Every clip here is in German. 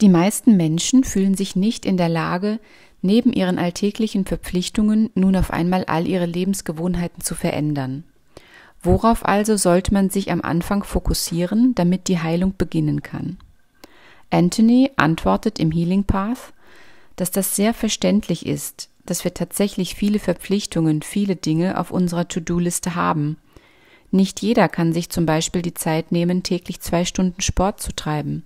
Die meisten Menschen fühlen sich nicht in der Lage, neben ihren alltäglichen Verpflichtungen nun auf einmal all ihre Lebensgewohnheiten zu verändern. Worauf also sollte man sich am Anfang fokussieren, damit die Heilung beginnen kann? Anthony antwortet im Healing Path, dass das sehr verständlich ist, dass wir tatsächlich viele Verpflichtungen, viele Dinge auf unserer To-Do-Liste haben. Nicht jeder kann sich zum Beispiel die Zeit nehmen, täglich zwei Stunden Sport zu treiben.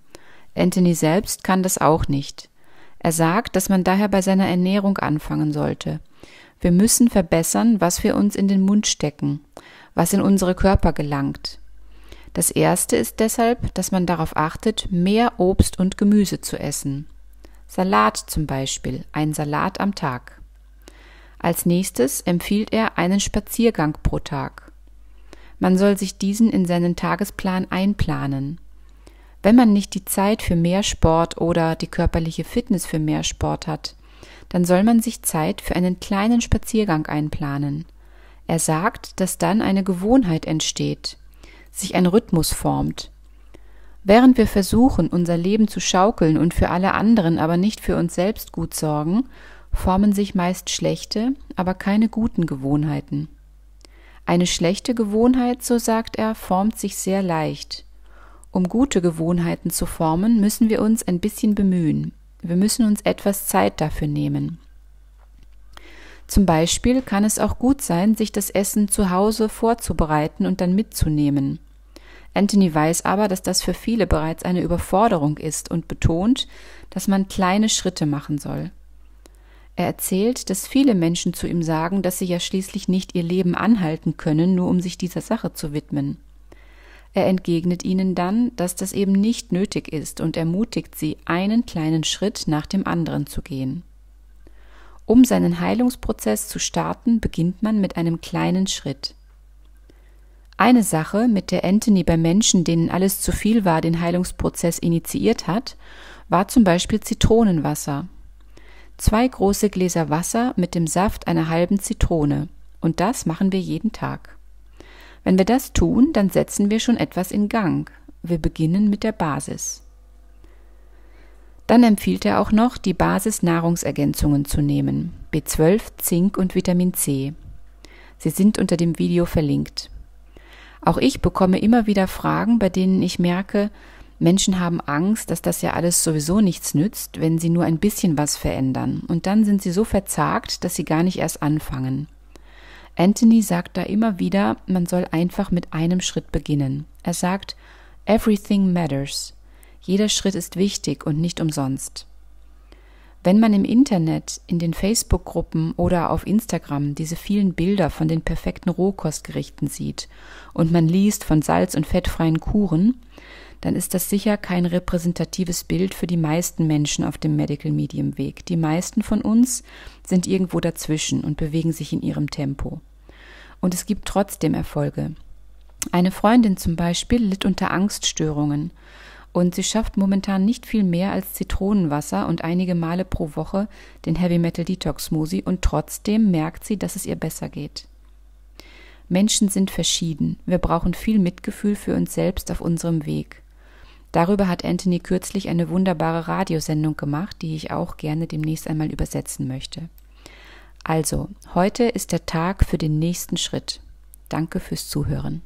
Anthony selbst kann das auch nicht. Er sagt, dass man daher bei seiner Ernährung anfangen sollte. Wir müssen verbessern, was wir uns in den Mund stecken, was in unsere Körper gelangt. Das erste ist deshalb, dass man darauf achtet, mehr Obst und Gemüse zu essen. Salat zum Beispiel, ein Salat am Tag. Als nächstes empfiehlt er einen Spaziergang pro Tag. Man soll sich diesen in seinen Tagesplan einplanen. Wenn man nicht die Zeit für mehr Sport oder die körperliche Fitness für mehr Sport hat, dann soll man sich Zeit für einen kleinen Spaziergang einplanen. Er sagt, dass dann eine Gewohnheit entsteht, sich ein Rhythmus formt. Während wir versuchen, unser Leben zu schaukeln und für alle anderen, aber nicht für uns selbst gut sorgen, formen sich meist schlechte, aber keine guten Gewohnheiten. Eine schlechte Gewohnheit, so sagt er, formt sich sehr leicht. Um gute Gewohnheiten zu formen, müssen wir uns ein bisschen bemühen. Wir müssen uns etwas Zeit dafür nehmen. Zum Beispiel kann es auch gut sein, sich das Essen zu Hause vorzubereiten und dann mitzunehmen. Anthony weiß aber, dass das für viele bereits eine Überforderung ist und betont, dass man kleine Schritte machen soll. Er erzählt, dass viele Menschen zu ihm sagen, dass sie ja schließlich nicht ihr Leben anhalten können, nur um sich dieser Sache zu widmen. Er entgegnet ihnen dann, dass das eben nicht nötig ist und ermutigt sie, einen kleinen Schritt nach dem anderen zu gehen. Um seinen Heilungsprozess zu starten, beginnt man mit einem kleinen Schritt. Eine Sache, mit der Anthony bei Menschen, denen alles zu viel war, den Heilungsprozess initiiert hat, war zum Beispiel Zitronenwasser. Zwei große Gläser Wasser mit dem Saft einer halben Zitrone. Und das machen wir jeden Tag. Wenn wir das tun, dann setzen wir schon etwas in Gang. Wir beginnen mit der Basis. Dann empfiehlt er auch noch, die Basis-Nahrungsergänzungen zu nehmen. B12, Zink und Vitamin C. Sie sind unter dem Video verlinkt. Auch ich bekomme immer wieder Fragen, bei denen ich merke, Menschen haben Angst, dass das ja alles sowieso nichts nützt, wenn sie nur ein bisschen was verändern. Und dann sind sie so verzagt, dass sie gar nicht erst anfangen. Anthony sagt da immer wieder, man soll einfach mit einem Schritt beginnen. Er sagt, Everything matters. Jeder Schritt ist wichtig und nicht umsonst. Wenn man im Internet, in den Facebook-Gruppen oder auf Instagram diese vielen Bilder von den perfekten Rohkostgerichten sieht und man liest von salz- und fettfreien Kuren, dann ist das sicher kein repräsentatives Bild für die meisten Menschen auf dem Medical Medium Weg. Die meisten von uns sind irgendwo dazwischen und bewegen sich in ihrem Tempo. Und es gibt trotzdem Erfolge. Eine Freundin zum Beispiel litt unter Angststörungen und sie schafft momentan nicht viel mehr als Zitronenwasser und einige Male pro Woche den Heavy Metal Detox Smoothie und trotzdem merkt sie, dass es ihr besser geht. Menschen sind verschieden. Wir brauchen viel Mitgefühl für uns selbst auf unserem Weg. Darüber hat Anthony kürzlich eine wunderbare Radiosendung gemacht, die ich auch gerne demnächst einmal übersetzen möchte. Also, heute ist der Tag für den nächsten Schritt. Danke fürs Zuhören.